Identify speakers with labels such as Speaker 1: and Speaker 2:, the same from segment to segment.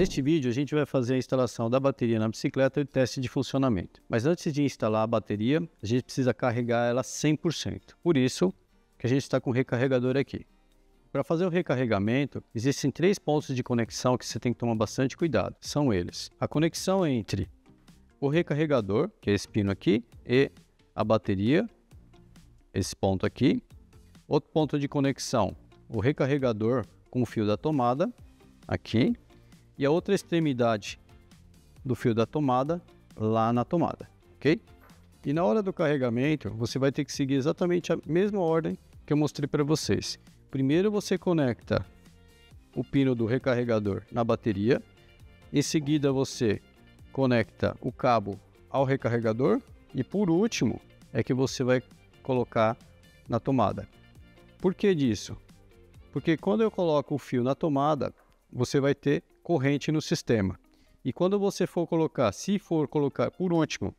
Speaker 1: Neste vídeo, a gente vai fazer a instalação da bateria na bicicleta e o teste de funcionamento. Mas antes de instalar a bateria, a gente precisa carregar ela 100%. Por isso que a gente está com o recarregador aqui. Para fazer o recarregamento, existem três pontos de conexão que você tem que tomar bastante cuidado. São eles: a conexão entre o recarregador, que é esse pino aqui, e a bateria, esse ponto aqui. Outro ponto de conexão, o recarregador com o fio da tomada, aqui e a outra extremidade do fio da tomada lá na tomada, ok? E na hora do carregamento, você vai ter que seguir exatamente a mesma ordem que eu mostrei para vocês. Primeiro você conecta o pino do recarregador na bateria, em seguida você conecta o cabo ao recarregador e por último é que você vai colocar na tomada. Por que disso? Porque quando eu coloco o fio na tomada, você vai ter corrente no sistema. E quando você for colocar, se for colocar por último,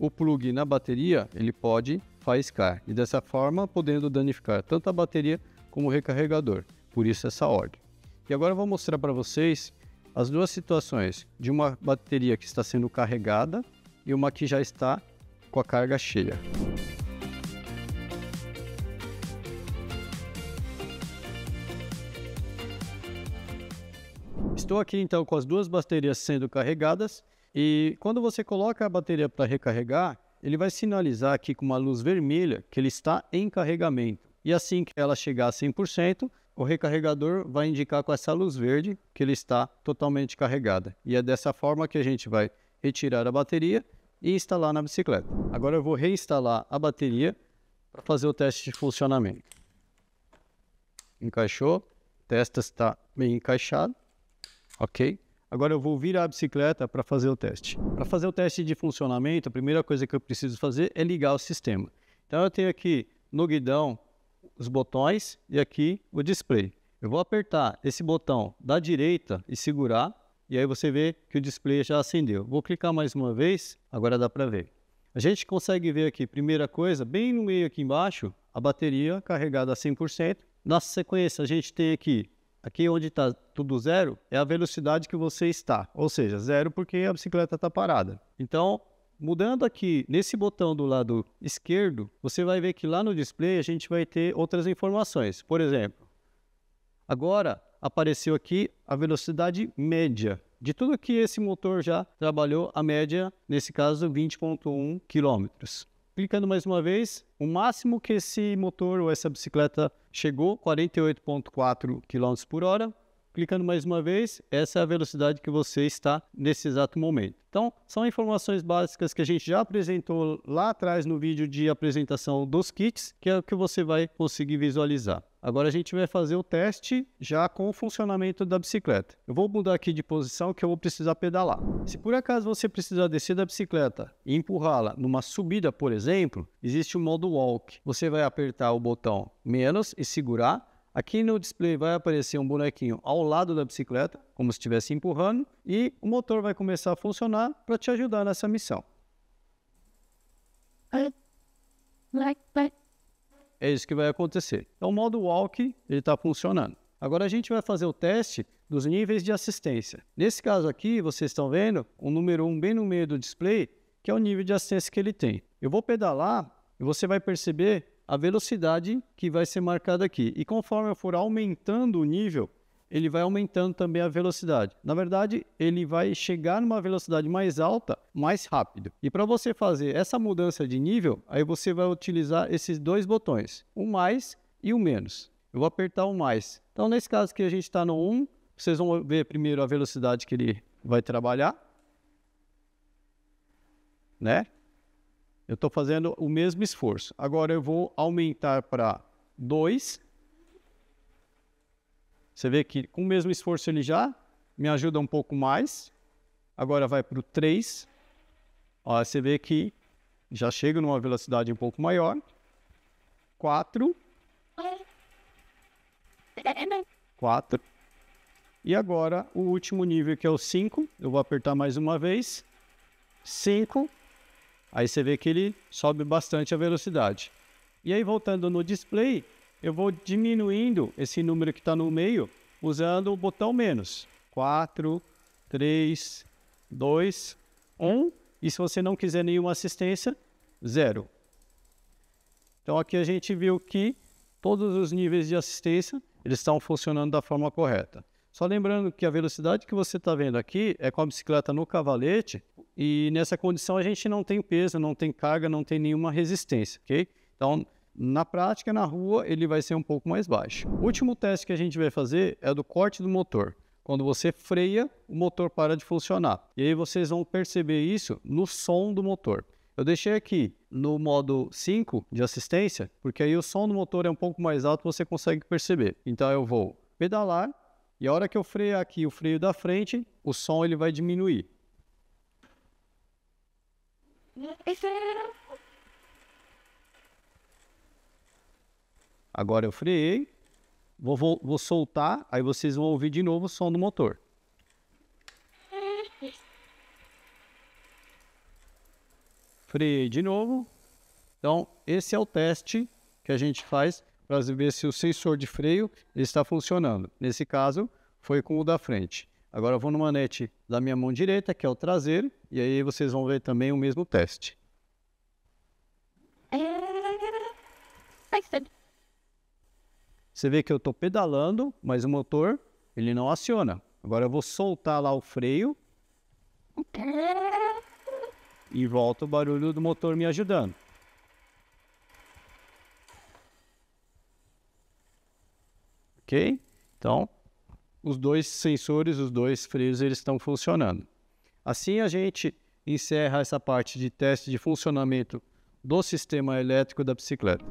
Speaker 1: o plug na bateria, ele pode faiscar e dessa forma podendo danificar tanto a bateria como o recarregador. Por isso essa ordem. E agora eu vou mostrar para vocês as duas situações de uma bateria que está sendo carregada e uma que já está com a carga cheia. Estou aqui então com as duas baterias sendo carregadas e quando você coloca a bateria para recarregar, ele vai sinalizar aqui com uma luz vermelha que ele está em carregamento. E assim que ela chegar a 100%, o recarregador vai indicar com essa luz verde que ele está totalmente carregada. E é dessa forma que a gente vai retirar a bateria e instalar na bicicleta. Agora eu vou reinstalar a bateria para fazer o teste de funcionamento. Encaixou, testa está bem encaixado. Ok? Agora eu vou virar a bicicleta para fazer o teste. Para fazer o teste de funcionamento, a primeira coisa que eu preciso fazer é ligar o sistema. Então eu tenho aqui no guidão os botões e aqui o display. Eu vou apertar esse botão da direita e segurar, e aí você vê que o display já acendeu. Vou clicar mais uma vez, agora dá para ver. A gente consegue ver aqui, primeira coisa, bem no meio aqui embaixo, a bateria carregada a 100%. Na sequência, a gente tem aqui Aqui onde está tudo zero é a velocidade que você está, ou seja, zero porque a bicicleta está parada. Então, mudando aqui nesse botão do lado esquerdo, você vai ver que lá no display a gente vai ter outras informações. Por exemplo, agora apareceu aqui a velocidade média de tudo que esse motor já trabalhou, a média, nesse caso, 20,1 km. Clicando mais uma vez, o máximo que esse motor ou essa bicicleta chegou, 48,4 km por hora. Clicando mais uma vez, essa é a velocidade que você está nesse exato momento. Então, são informações básicas que a gente já apresentou lá atrás no vídeo de apresentação dos kits, que é o que você vai conseguir visualizar. Agora a gente vai fazer o teste já com o funcionamento da bicicleta. Eu vou mudar aqui de posição que eu vou precisar pedalar. Se por acaso você precisar descer da bicicleta e empurrá-la numa subida, por exemplo, existe o modo walk. Você vai apertar o botão menos e segurar. Aqui no display vai aparecer um bonequinho ao lado da bicicleta, como se estivesse empurrando, e o motor vai começar a funcionar para te ajudar nessa missão. Like, like. É isso que vai acontecer. Então, o modo walk está funcionando. Agora a gente vai fazer o teste dos níveis de assistência. Nesse caso aqui, vocês estão vendo o número 1 bem no meio do display, que é o nível de assistência que ele tem. Eu vou pedalar e você vai perceber a velocidade que vai ser marcada aqui. E conforme eu for aumentando o nível, ele vai aumentando também a velocidade. Na verdade, ele vai chegar numa velocidade mais alta, mais rápido. E para você fazer essa mudança de nível, aí você vai utilizar esses dois botões, o mais e o menos. Eu vou apertar o mais. Então, nesse caso que a gente está no 1, vocês vão ver primeiro a velocidade que ele vai trabalhar. Né? Eu estou fazendo o mesmo esforço. Agora eu vou aumentar para 2 você vê que com o mesmo esforço ele já me ajuda um pouco mais. Agora vai para o 3. Ó, você vê que já chega numa velocidade um pouco maior. 4. 4. E agora o último nível que é o 5. Eu vou apertar mais uma vez. 5. Aí você vê que ele sobe bastante a velocidade. E aí voltando no display, eu vou diminuindo esse número que está no meio usando o botão menos. 4, 3, 2, 1. E se você não quiser nenhuma assistência, 0. Então aqui a gente viu que todos os níveis de assistência eles estão funcionando da forma correta. Só lembrando que a velocidade que você está vendo aqui é com a bicicleta no cavalete e nessa condição a gente não tem peso, não tem carga, não tem nenhuma resistência, ok? Então na prática, na rua, ele vai ser um pouco mais baixo. O último teste que a gente vai fazer é do corte do motor. Quando você freia, o motor para de funcionar. E aí vocês vão perceber isso no som do motor. Eu deixei aqui no modo 5 de assistência, porque aí o som do motor é um pouco mais alto, você consegue perceber. Então eu vou pedalar e a hora que eu frear aqui o freio da frente, o som ele vai diminuir. Agora eu freiei, vou, vou, vou soltar, aí vocês vão ouvir de novo o som do motor. Freiei de novo. Então, esse é o teste que a gente faz para ver se o sensor de freio está funcionando. Nesse caso, foi com o da frente. Agora eu vou no manete da minha mão direita, que é o traseiro, e aí vocês vão ver também o mesmo teste. Você vê que eu estou pedalando, mas o motor ele não aciona. Agora eu vou soltar lá o freio e volta o barulho do motor me ajudando. Ok? Então, os dois sensores, os dois freios, eles estão funcionando. Assim a gente encerra essa parte de teste de funcionamento do sistema elétrico da bicicleta.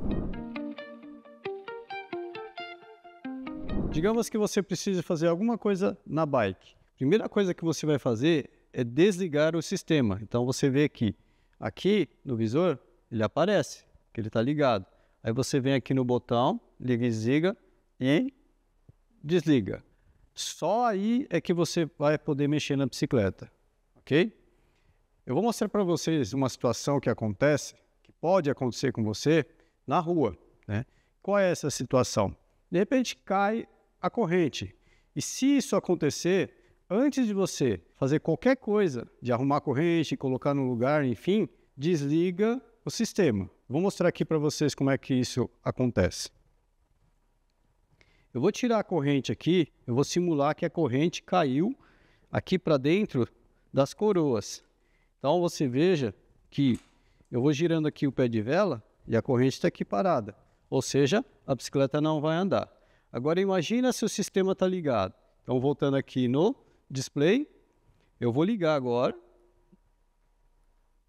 Speaker 1: Digamos que você precise fazer alguma coisa na bike. Primeira coisa que você vai fazer é desligar o sistema. Então você vê que aqui no visor ele aparece, que ele está ligado. Aí você vem aqui no botão, liga e desliga e desliga. Só aí é que você vai poder mexer na bicicleta, ok? Eu vou mostrar para vocês uma situação que acontece, que pode acontecer com você na rua, né? Qual é essa situação? De repente cai a corrente. E se isso acontecer, antes de você fazer qualquer coisa, de arrumar a corrente, colocar no lugar, enfim, desliga o sistema. Vou mostrar aqui para vocês como é que isso acontece. Eu vou tirar a corrente aqui, eu vou simular que a corrente caiu aqui para dentro das coroas. Então você veja que eu vou girando aqui o pé de vela e a corrente está aqui parada. Ou seja, a bicicleta não vai andar. Agora imagina se o sistema está ligado. Então voltando aqui no display, eu vou ligar agora.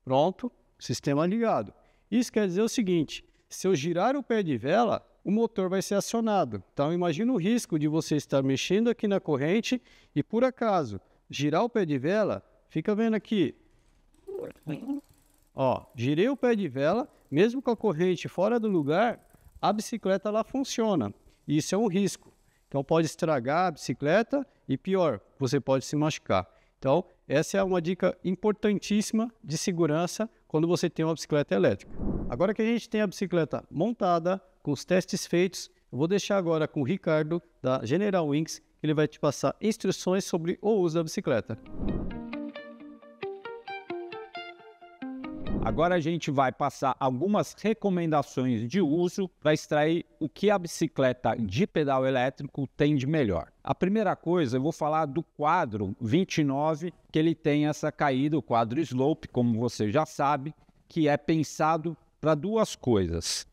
Speaker 1: Pronto, sistema ligado. Isso quer dizer o seguinte, se eu girar o pé de vela, o motor vai ser acionado. Então imagina o risco de você estar mexendo aqui na corrente e por acaso girar o pé de vela, fica vendo aqui. Ó, girei o pé de vela, mesmo com a corrente fora do lugar, a bicicleta lá funciona. E isso é um risco. Então pode estragar a bicicleta e pior, você pode se machucar. Então, essa é uma dica importantíssima de segurança quando você tem uma bicicleta elétrica. Agora que a gente tem a bicicleta montada, com os testes feitos, eu vou deixar agora com o Ricardo da General Wings, que ele vai te passar instruções sobre o uso da bicicleta. Agora a gente vai passar algumas
Speaker 2: recomendações de uso para extrair o que a bicicleta de pedal elétrico tem de melhor. A primeira coisa, eu vou falar do quadro 29, que ele tem essa caída, o quadro slope, como você já sabe, que é pensado para duas coisas.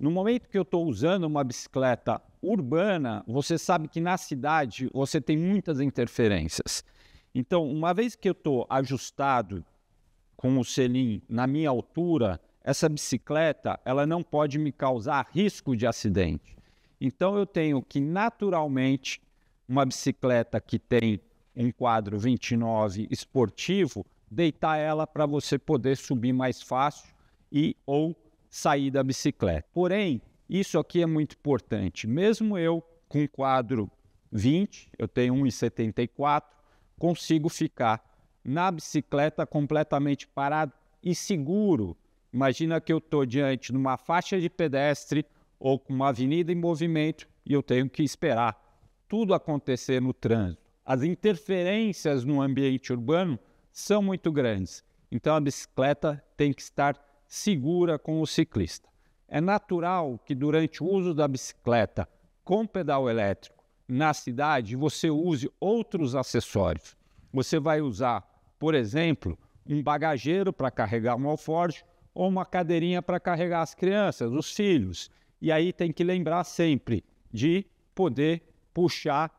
Speaker 2: No momento que eu estou usando uma bicicleta urbana, você sabe que na cidade você tem muitas interferências. Então, uma vez que eu estou ajustado com o selim na minha altura, essa bicicleta ela não pode me causar risco de acidente. Então eu tenho que naturalmente uma bicicleta que tem um quadro 29 esportivo, deitar ela para você poder subir mais fácil e ou sair da bicicleta. Porém, isso aqui é muito importante. Mesmo eu com quadro 20, eu tenho 1,74, consigo ficar na bicicleta completamente parado e seguro. Imagina que eu estou diante de uma faixa de pedestre ou com uma avenida em movimento e eu tenho que esperar tudo acontecer no trânsito. As interferências no ambiente urbano são muito grandes, então a bicicleta tem que estar segura com o ciclista. É natural que durante o uso da bicicleta com pedal elétrico na cidade você use outros acessórios. Você vai usar por exemplo, um bagageiro para carregar um alforje ou uma cadeirinha para carregar as crianças, os filhos. E aí tem que lembrar sempre de poder puxar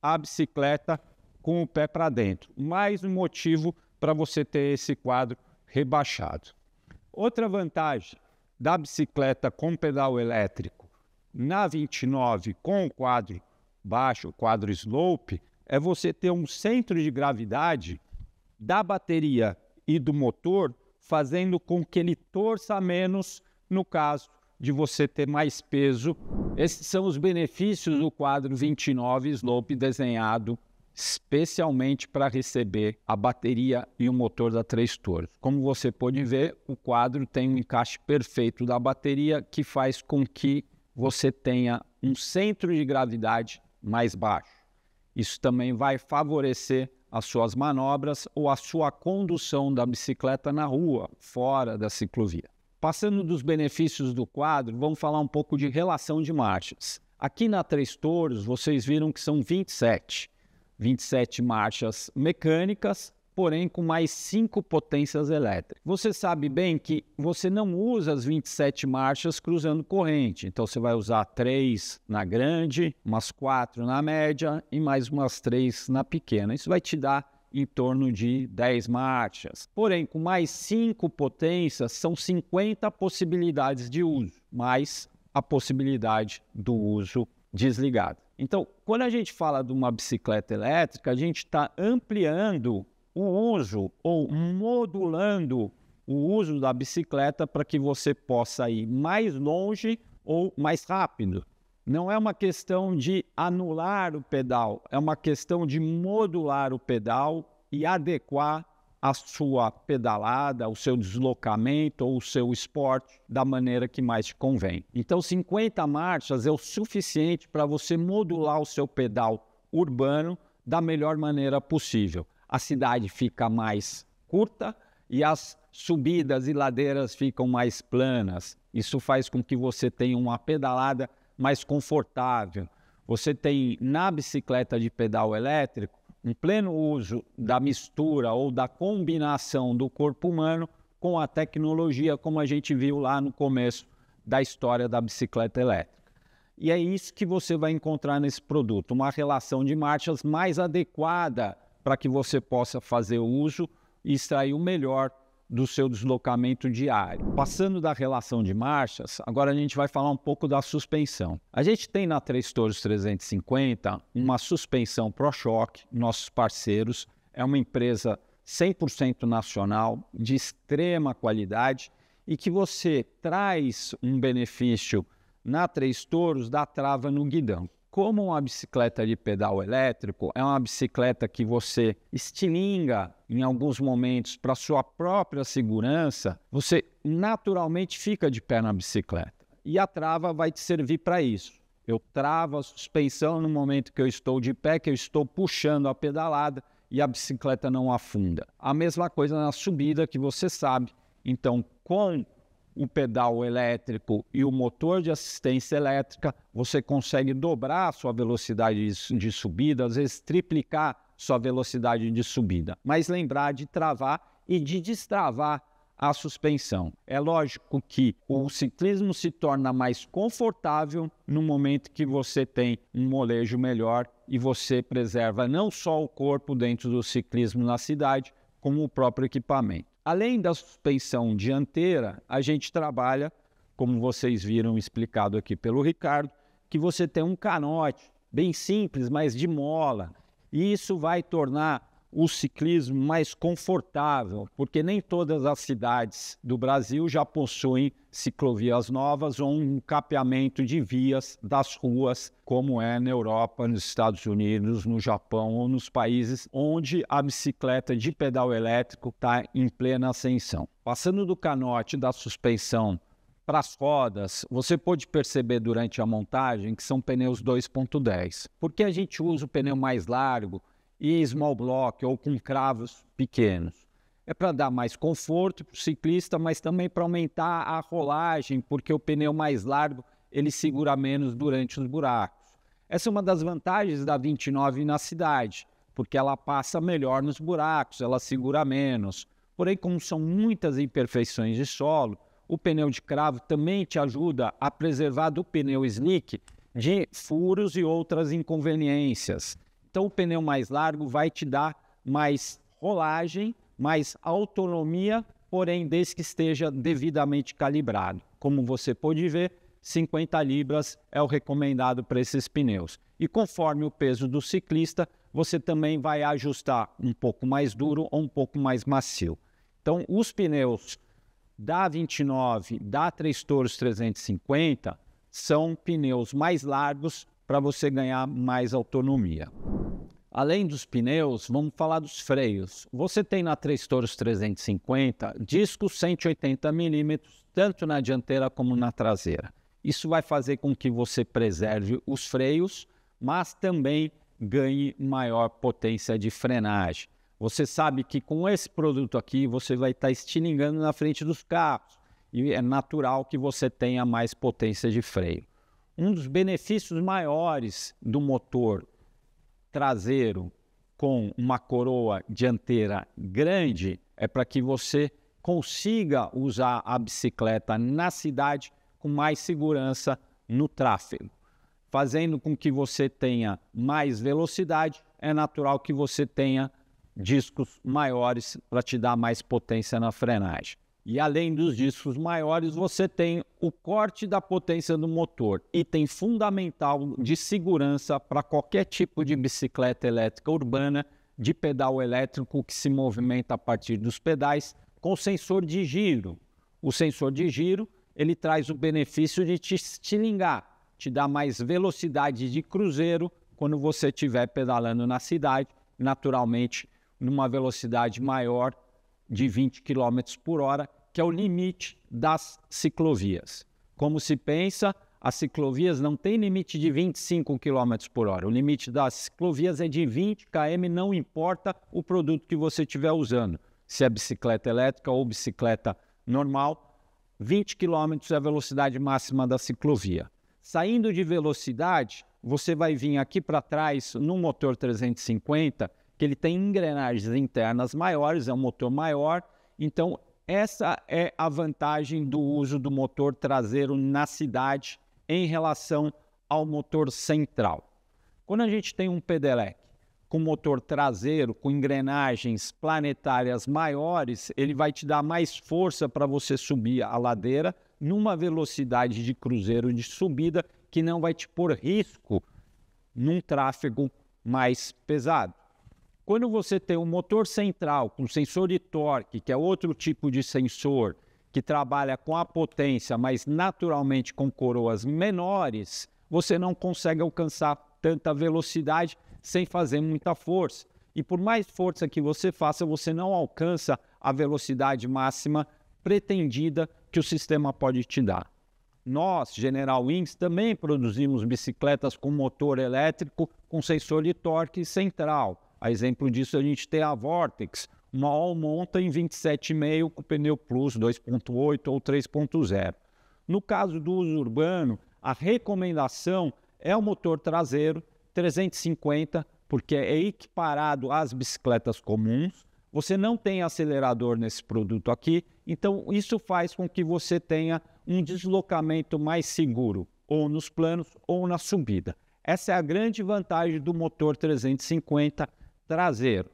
Speaker 2: a bicicleta com o pé para dentro. Mais um motivo para você ter esse quadro rebaixado. Outra vantagem da bicicleta com pedal elétrico na 29 com o quadro baixo, o quadro slope, é você ter um centro de gravidade da bateria e do motor, fazendo com que ele torça menos no caso de você ter mais peso. Esses são os benefícios do quadro 29 Slope desenhado especialmente para receber a bateria e o motor da três torres. Como você pode ver, o quadro tem um encaixe perfeito da bateria que faz com que você tenha um centro de gravidade mais baixo. Isso também vai favorecer as suas manobras ou a sua condução da bicicleta na rua, fora da ciclovia. Passando dos benefícios do quadro, vamos falar um pouco de relação de marchas. Aqui na Três Touros, vocês viram que são 27. 27 marchas mecânicas porém com mais cinco potências elétricas. Você sabe bem que você não usa as 27 marchas cruzando corrente, então você vai usar três na grande, umas quatro na média e mais umas três na pequena. Isso vai te dar em torno de 10 marchas. Porém, com mais cinco potências, são 50 possibilidades de uso, mais a possibilidade do uso desligado. Então, quando a gente fala de uma bicicleta elétrica, a gente está ampliando o uso ou modulando o uso da bicicleta para que você possa ir mais longe ou mais rápido. Não é uma questão de anular o pedal, é uma questão de modular o pedal e adequar a sua pedalada, o seu deslocamento ou o seu esporte da maneira que mais te convém. Então, 50 marchas é o suficiente para você modular o seu pedal urbano da melhor maneira possível a cidade fica mais curta e as subidas e ladeiras ficam mais planas. Isso faz com que você tenha uma pedalada mais confortável. Você tem na bicicleta de pedal elétrico um pleno uso da mistura ou da combinação do corpo humano com a tecnologia, como a gente viu lá no começo da história da bicicleta elétrica. E é isso que você vai encontrar nesse produto, uma relação de marchas mais adequada para que você possa fazer uso e extrair o melhor do seu deslocamento diário. Passando da relação de marchas, agora a gente vai falar um pouco da suspensão. A gente tem na Três Touros 350 uma suspensão ProShock, nossos parceiros, é uma empresa 100% nacional, de extrema qualidade e que você traz um benefício na Três Touros da trava no guidão como uma bicicleta de pedal elétrico é uma bicicleta que você estilinga em alguns momentos para sua própria segurança, você naturalmente fica de pé na bicicleta. E a trava vai te servir para isso. Eu travo a suspensão no momento que eu estou de pé, que eu estou puxando a pedalada e a bicicleta não afunda. A mesma coisa na subida que você sabe. Então, com o pedal elétrico e o motor de assistência elétrica, você consegue dobrar a sua velocidade de subida, às vezes triplicar sua velocidade de subida, mas lembrar de travar e de destravar a suspensão. É lógico que o ciclismo se torna mais confortável no momento que você tem um molejo melhor e você preserva não só o corpo dentro do ciclismo na cidade, como o próprio equipamento. Além da suspensão dianteira, a gente trabalha, como vocês viram explicado aqui pelo Ricardo, que você tem um canote bem simples, mas de mola. E isso vai tornar o ciclismo mais confortável, porque nem todas as cidades do Brasil já possuem ciclovias novas ou um capeamento de vias das ruas, como é na Europa, nos Estados Unidos, no Japão ou nos países onde a bicicleta de pedal elétrico está em plena ascensão. Passando do canote da suspensão para as rodas, você pode perceber durante a montagem que são pneus 2.10. Por que a gente usa o pneu mais largo e small block ou com cravos pequenos. É para dar mais conforto para o ciclista, mas também para aumentar a rolagem, porque o pneu mais largo ele segura menos durante os buracos. Essa é uma das vantagens da 29 na cidade, porque ela passa melhor nos buracos, ela segura menos. Porém, como são muitas imperfeições de solo, o pneu de cravo também te ajuda a preservar do pneu slick de furos e outras inconveniências. Então, o pneu mais largo vai te dar mais rolagem, mais autonomia, porém, desde que esteja devidamente calibrado. Como você pode ver, 50 libras é o recomendado para esses pneus. E conforme o peso do ciclista, você também vai ajustar um pouco mais duro ou um pouco mais macio. Então, os pneus da 29, da 3 toros 350, são pneus mais largos para você ganhar mais autonomia. Além dos pneus, vamos falar dos freios. Você tem na Três Touros 350 discos 180 milímetros, tanto na dianteira como na traseira. Isso vai fazer com que você preserve os freios, mas também ganhe maior potência de frenagem. Você sabe que com esse produto aqui você vai estar estilingando na frente dos carros e é natural que você tenha mais potência de freio. Um dos benefícios maiores do motor traseiro com uma coroa dianteira grande é para que você consiga usar a bicicleta na cidade com mais segurança no tráfego. Fazendo com que você tenha mais velocidade, é natural que você tenha discos maiores para te dar mais potência na frenagem. E além dos discos maiores, você tem o corte da potência do motor, item fundamental de segurança para qualquer tipo de bicicleta elétrica urbana, de pedal elétrico que se movimenta a partir dos pedais, com sensor de giro. O sensor de giro ele traz o benefício de te estilingar, te dá mais velocidade de cruzeiro quando você estiver pedalando na cidade, naturalmente numa velocidade maior de 20 km por hora, que é o limite das ciclovias. Como se pensa, as ciclovias não têm limite de 25 km por hora. O limite das ciclovias é de 20 km, não importa o produto que você estiver usando. Se é bicicleta elétrica ou bicicleta normal, 20 km é a velocidade máxima da ciclovia. Saindo de velocidade, você vai vir aqui para trás no motor 350, que ele tem engrenagens internas maiores, é um motor maior, então essa é a vantagem do uso do motor traseiro na cidade em relação ao motor central. Quando a gente tem um pedelec com motor traseiro, com engrenagens planetárias maiores, ele vai te dar mais força para você subir a ladeira numa velocidade de cruzeiro de subida que não vai te pôr risco num tráfego mais pesado. Quando você tem um motor central com sensor de torque, que é outro tipo de sensor que trabalha com a potência, mas naturalmente com coroas menores, você não consegue alcançar tanta velocidade sem fazer muita força. E por mais força que você faça, você não alcança a velocidade máxima pretendida que o sistema pode te dar. Nós, General Wings, também produzimos bicicletas com motor elétrico com sensor de torque central a exemplo disso, a gente tem a Vortex, uma All Monta em 27,5 com pneu Plus 2,8 ou 3,0. No caso do uso urbano, a recomendação é o motor traseiro 350, porque é equiparado às bicicletas comuns. Você não tem acelerador nesse produto aqui, então isso faz com que você tenha um deslocamento mais seguro, ou nos planos ou na subida. Essa é a grande vantagem do motor 350 traseiro.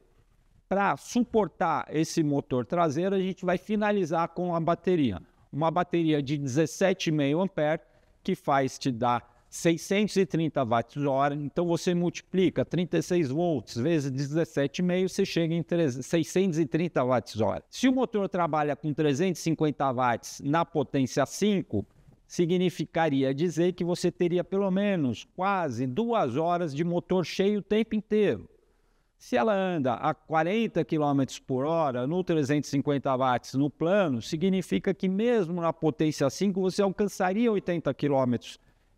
Speaker 2: Para suportar esse motor traseiro, a gente vai finalizar com a bateria. Uma bateria de 17,5 ampere que faz te dar 630 watts hora. Então você multiplica 36 volts vezes 17,5, você chega em 630 watts hora. Se o motor trabalha com 350 watts na potência 5, significaria dizer que você teria pelo menos quase duas horas de motor cheio o tempo inteiro. Se ela anda a 40 km por hora no 350 watts no plano, significa que mesmo na potência 5 você alcançaria 80 km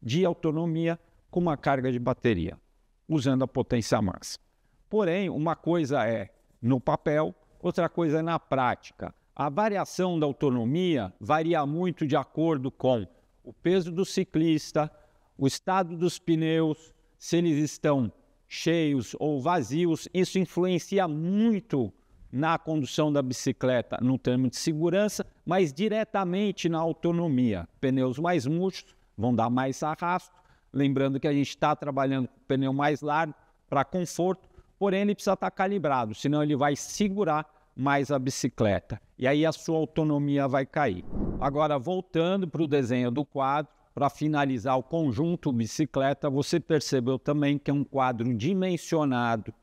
Speaker 2: de autonomia com uma carga de bateria, usando a potência máxima. Porém, uma coisa é no papel, outra coisa é na prática. A variação da autonomia varia muito de acordo com o peso do ciclista, o estado dos pneus, se eles estão cheios ou vazios, isso influencia muito na condução da bicicleta no termo de segurança, mas diretamente na autonomia. Pneus mais murchos vão dar mais arrasto, lembrando que a gente está trabalhando com pneu mais largo para conforto, porém ele precisa estar calibrado, senão ele vai segurar mais a bicicleta e aí a sua autonomia vai cair. Agora, voltando para o desenho do quadro, para finalizar o conjunto bicicleta, você percebeu também que é um quadro dimensionado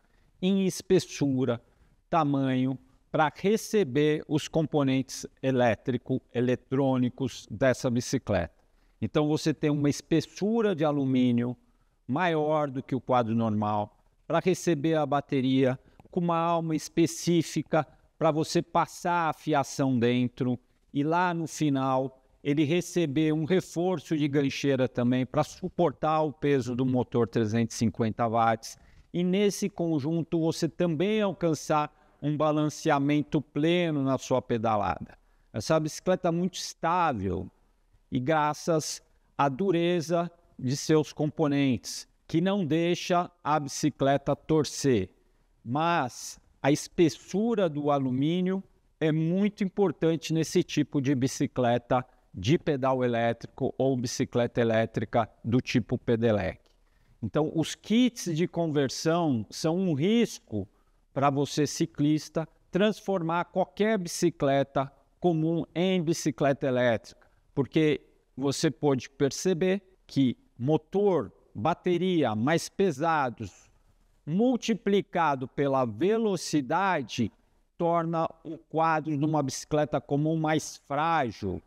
Speaker 2: em espessura, tamanho, para receber os componentes elétrico, eletrônicos dessa bicicleta. Então você tem uma espessura de alumínio maior do que o quadro normal para receber a bateria com uma alma específica para você passar a fiação dentro e lá no final ele receber um reforço de gancheira também para suportar o peso do uhum. motor 350 watts. E nesse conjunto você também alcançar um balanceamento pleno na sua pedalada. Essa bicicleta é muito estável e graças à dureza de seus componentes, que não deixa a bicicleta torcer. Mas a espessura do alumínio é muito importante nesse tipo de bicicleta de pedal elétrico ou bicicleta elétrica do tipo pedelec. Então, os kits de conversão são um risco para você, ciclista, transformar qualquer bicicleta comum em bicicleta elétrica, porque você pode perceber que motor, bateria mais pesados, multiplicado pela velocidade, torna o quadro de uma bicicleta comum mais frágil,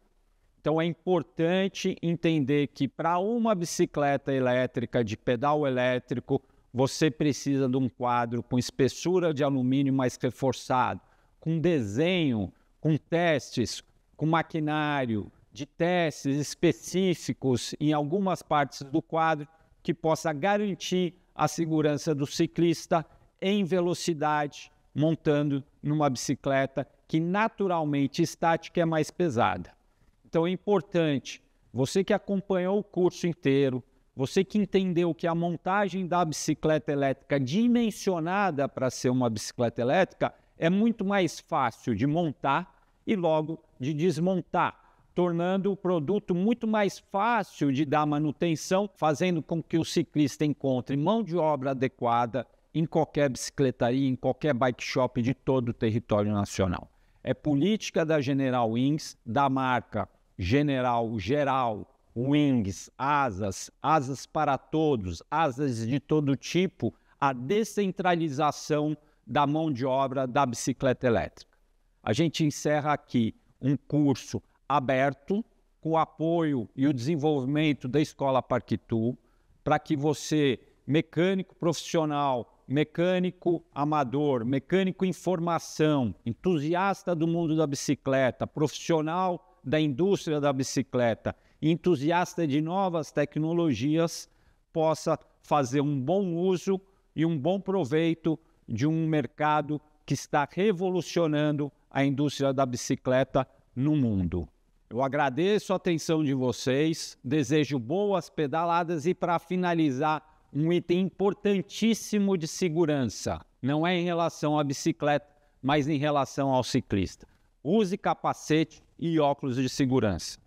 Speaker 2: então é importante entender que para uma bicicleta elétrica de pedal elétrico, você precisa de um quadro com espessura de alumínio mais reforçado, com desenho, com testes, com maquinário, de testes específicos em algumas partes do quadro que possa garantir a segurança do ciclista em velocidade, montando numa bicicleta que naturalmente estática é mais pesada. Então é importante, você que acompanhou o curso inteiro, você que entendeu que a montagem da bicicleta elétrica dimensionada para ser uma bicicleta elétrica é muito mais fácil de montar e logo de desmontar, tornando o produto muito mais fácil de dar manutenção, fazendo com que o ciclista encontre mão de obra adequada em qualquer bicicletaria, em qualquer bike shop de todo o território nacional. É política da General Wings, da marca general, geral, wings, asas, asas para todos, asas de todo tipo, a descentralização da mão de obra da bicicleta elétrica. A gente encerra aqui um curso aberto com o apoio e o desenvolvimento da Escola Parquitu, para que você, mecânico profissional, mecânico amador, mecânico em formação, entusiasta do mundo da bicicleta, profissional da indústria da bicicleta, entusiasta de novas tecnologias, possa fazer um bom uso e um bom proveito de um mercado que está revolucionando a indústria da bicicleta no mundo. Eu agradeço a atenção de vocês, desejo boas pedaladas e para finalizar, um item importantíssimo de segurança, não é em relação à bicicleta, mas em relação ao ciclista. Use capacete, e óculos de segurança.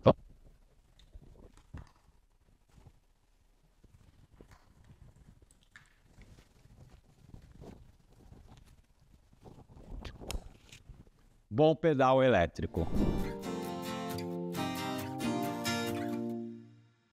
Speaker 2: Bom pedal elétrico.